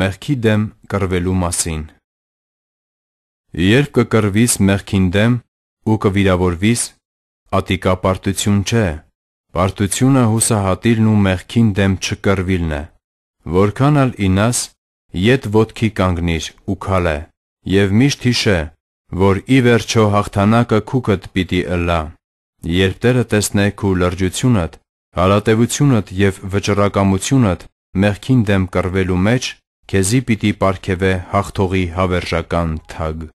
մեղքի դեմ կռվելու մասին։ Երբ կկռվիս մեղքին դեմ ու կվիրավորվիս, ատիկապարտություն չէ, պարտությունը հուսահատիլն ու մեղքին դեմ չկռվիլն է։ Որքան ալ ինաս, յետ ոտքի կանգնիր ու քալե, եւ միշտ հիշե, որ ի վերջո հաղթանակը քուքդ պիտի ըլա։ Երբ Տերը տեսնե քու լրջությունդ, հարատևությունդ եւ վճռակամությունդ մեղքին դեմ կռվելու մեջ, Քեզի պիտի պարգևե հաղթողի հավերժական թագ։